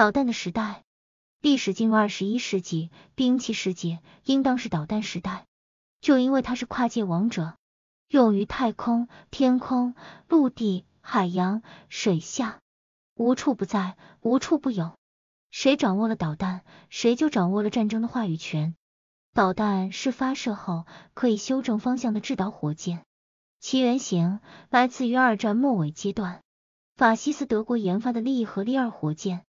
导弹的时代，历史进入二十一世纪，兵器世界应当是导弹时代。就因为它是跨界王者，用于太空、天空、陆地、海洋、水下，无处不在，无处不有。谁掌握了导弹，谁就掌握了战争的话语权。导弹是发射后可以修正方向的制导火箭，其原型来自于二战末尾阶段，法西斯德国研发的“利和利二”火箭。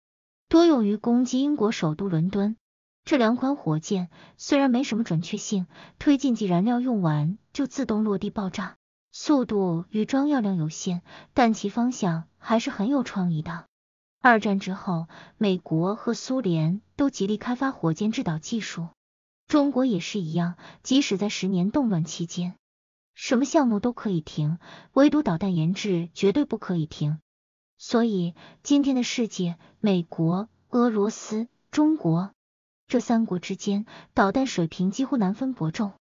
多用于攻击英国首都伦敦。这两款火箭虽然没什么准确性，推进剂燃料用完就自动落地爆炸，速度与装药量有限，但其方向还是很有创意的。二战之后，美国和苏联都极力开发火箭制导技术，中国也是一样。即使在十年动乱期间，什么项目都可以停，唯独导弹研制绝对不可以停。所以，今天的世界，美国、俄罗斯、中国这三国之间，导弹水平几乎难分伯仲。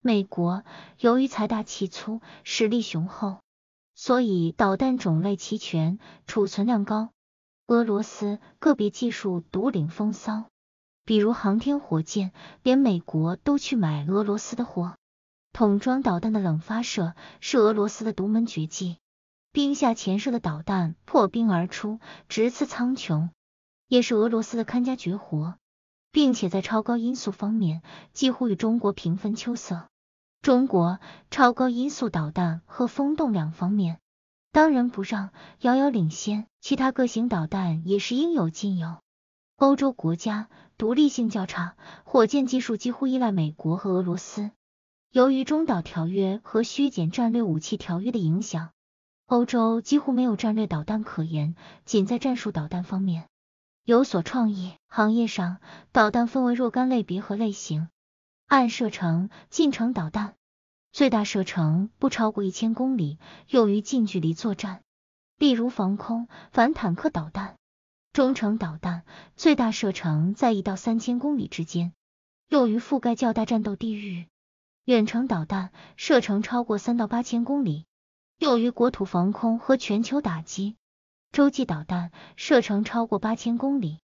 美国由于财大气粗，实力雄厚，所以导弹种类齐全，储存量高。俄罗斯个别技术独领风骚，比如航天火箭，连美国都去买俄罗斯的货。桶装导弹的冷发射是俄罗斯的独门绝技。冰下潜射的导弹破冰而出，直刺苍穹，也是俄罗斯的看家绝活，并且在超高音速方面几乎与中国平分秋色。中国超高音速导弹和风洞两方面当仁不让，遥遥领先，其他各型导弹也是应有尽有。欧洲国家独立性较差，火箭技术几乎依赖美国和俄罗斯。由于中导条约和削减战略武器条约的影响。欧洲几乎没有战略导弹可言，仅在战术导弹方面有所创意。行业上，导弹分为若干类别和类型，按射程，近程导弹最大射程不超过一千公里，用于近距离作战，例如防空、反坦克导弹；中程导弹最大射程在一到三千公里之间，用于覆盖较大战斗地域；远程导弹射程超过三到八千公里。由于国土防空和全球打击，洲际导弹射程超过八千公里，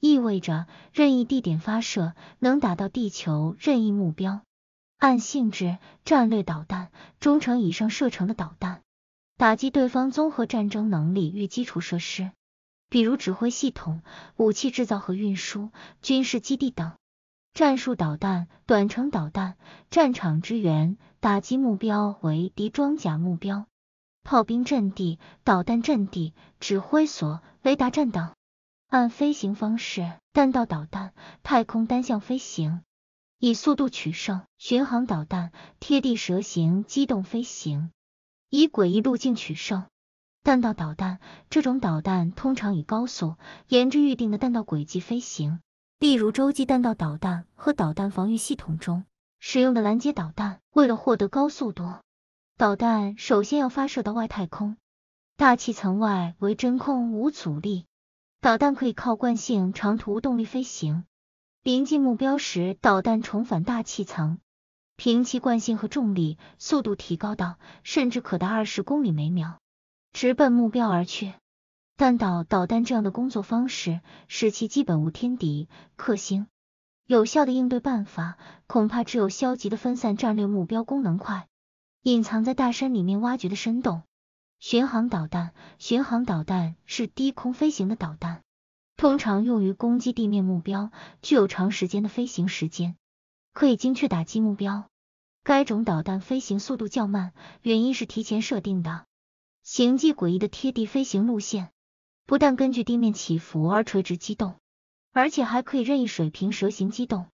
意味着任意地点发射能打到地球任意目标。按性质，战略导弹中程以上射程的导弹，打击对方综合战争能力与基础设施，比如指挥系统、武器制造和运输、军事基地等；战术导弹、短程导弹，战场支援，打击目标为敌装甲目标。炮兵阵地、导弹阵地、指挥所、雷达站等。按飞行方式，弹道导弹、太空单向飞行，以速度取胜；巡航导弹贴地蛇形机动飞行，以诡异路径取胜。弹道导弹这种导弹通常以高速沿着预定的弹道轨迹飞行，例如洲际弹道导弹和导弹防御系统中使用的拦截导弹，为了获得高速度。导弹首先要发射到外太空，大气层外为真空无阻力，导弹可以靠惯性长途动力飞行。临近目标时，导弹重返大气层，凭其惯性和重力，速度提高到甚至可达二十公里每秒，直奔目标而去。弹导导弹这样的工作方式，使其基本无天敌克星。有效的应对办法，恐怕只有消极的分散战略目标，功能快。隐藏在大山里面挖掘的深洞，巡航导弹。巡航导弹是低空飞行的导弹，通常用于攻击地面目标，具有长时间的飞行时间，可以精确打击目标。该种导弹飞行速度较慢，原因是提前设定的，行迹诡异的贴地飞行路线，不但根据地面起伏而垂直机动，而且还可以任意水平蛇形机动。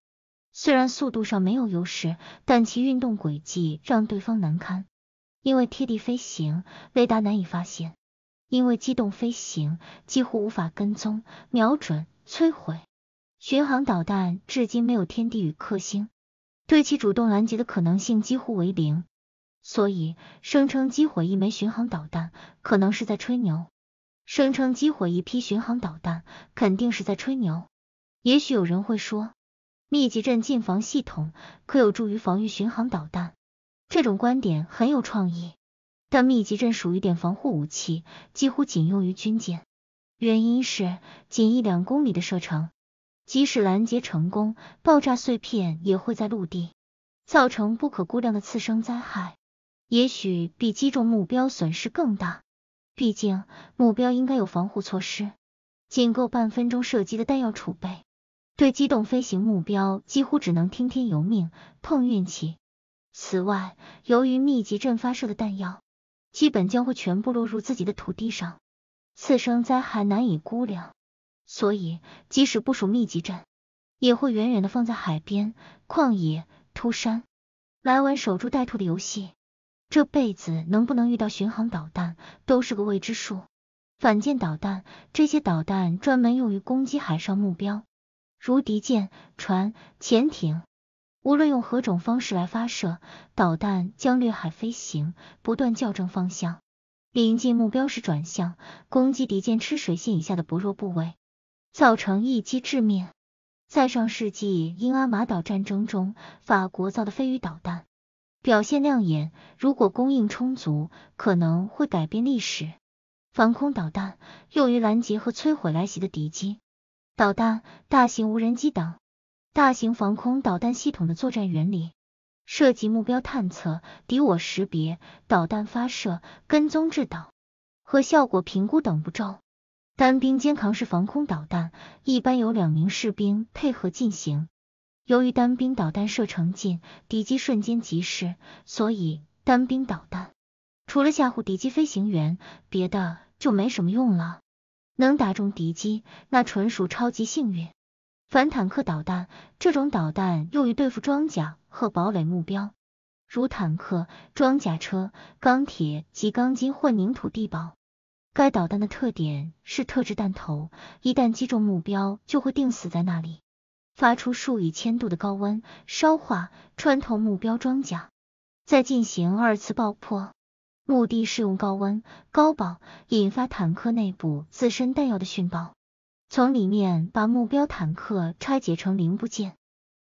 虽然速度上没有优势，但其运动轨迹让对方难堪，因为贴地飞行，雷达难以发现；因为机动飞行，几乎无法跟踪、瞄准、摧毁。巡航导弹至今没有天地与克星，对其主动拦截的可能性几乎为零，所以声称击毁一枚巡航导弹可能是在吹牛，声称击毁一批巡航导弹肯定是在吹牛。也许有人会说。密集阵近防系统可有助于防御巡航导弹，这种观点很有创意，但密集阵属于点防护武器，几乎仅用于军舰。原因是仅一两公里的射程，即使拦截成功，爆炸碎片也会在陆地造成不可估量的次生灾害，也许比击中目标损失更大。毕竟目标应该有防护措施，仅够半分钟射击的弹药储备。对机动飞行目标几乎只能听天由命，碰运气。此外，由于密集阵发射的弹药，基本将会全部落入自己的土地上，次生灾害难以估量。所以，即使部署密集阵，也会远远的放在海边、旷野、秃山，来玩守株待兔的游戏。这辈子能不能遇到巡航导弹都是个未知数。反舰导弹，这些导弹专门用于攻击海上目标。如敌舰、船、潜艇，无论用何种方式来发射导弹，将掠海飞行，不断校正方向，临近目标时转向，攻击敌舰吃水线以下的薄弱部位，造成一击致命。在上世纪英阿马岛战争中，法国造的飞鱼导弹表现亮眼，如果供应充足，可能会改变历史。防空导弹用于拦截和摧毁来袭的敌机。导弹、大型无人机等大型防空导弹系统的作战原理涉及目标探测、敌我识别、导弹发射、跟踪制导和效果评估等步骤。单兵肩扛式防空导弹一般由两名士兵配合进行。由于单兵导弹射程近，敌机瞬间即逝，所以单兵导弹除了吓唬敌机飞行员，别的就没什么用了。能打中敌机，那纯属超级幸运。反坦克导弹这种导弹用于对付装甲和堡垒目标，如坦克、装甲车、钢铁及钢筋混凝土地堡。该导弹的特点是特制弹头，一旦击中目标，就会定死在那里，发出数以千度的高温，烧化、穿透目标装甲，再进行二次爆破。目的是用高温、高爆引发坦克内部自身弹药的殉爆，从里面把目标坦克拆解成零部件。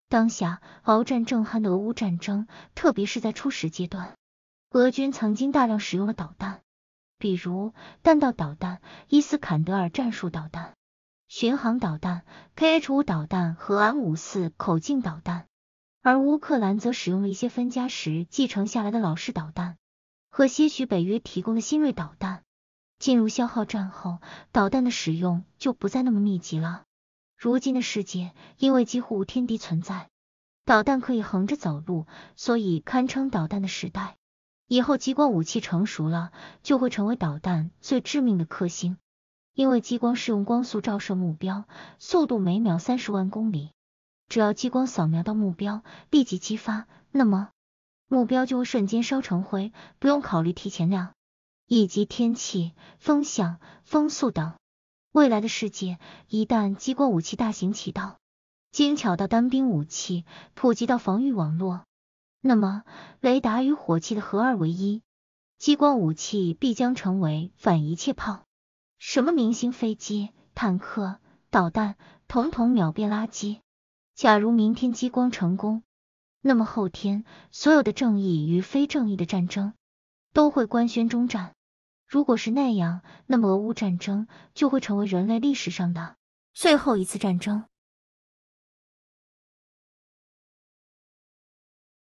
当下鏖战正酣的俄乌战争，特别是在初始阶段，俄军曾经大量使用了导弹，比如弹道导弹、伊斯坎德尔战术导弹、巡航导弹、Kh 五导弹和 M 五四口径导弹，而乌克兰则使用了一些分家时继承下来的老式导弹。和些许北约提供的新锐导弹，进入消耗战后，导弹的使用就不再那么密集了。如今的世界，因为几乎无天敌存在，导弹可以横着走路，所以堪称导弹的时代。以后激光武器成熟了，就会成为导弹最致命的克星，因为激光是用光速照射目标，速度每秒三十万公里，只要激光扫描到目标，立即激发，那么。目标就会瞬间烧成灰，不用考虑提前量以及天气、风向、风速等。未来的世界，一旦激光武器大行其道，精巧到单兵武器普及到防御网络，那么雷达与火器的合二为一，激光武器必将成为反一切炮。什么明星飞机、坦克、导弹，统统秒变垃圾。假如明天激光成功。那么后天，所有的正义与非正义的战争都会官宣终战。如果是那样，那么俄乌战争就会成为人类历史上的最后一次战争。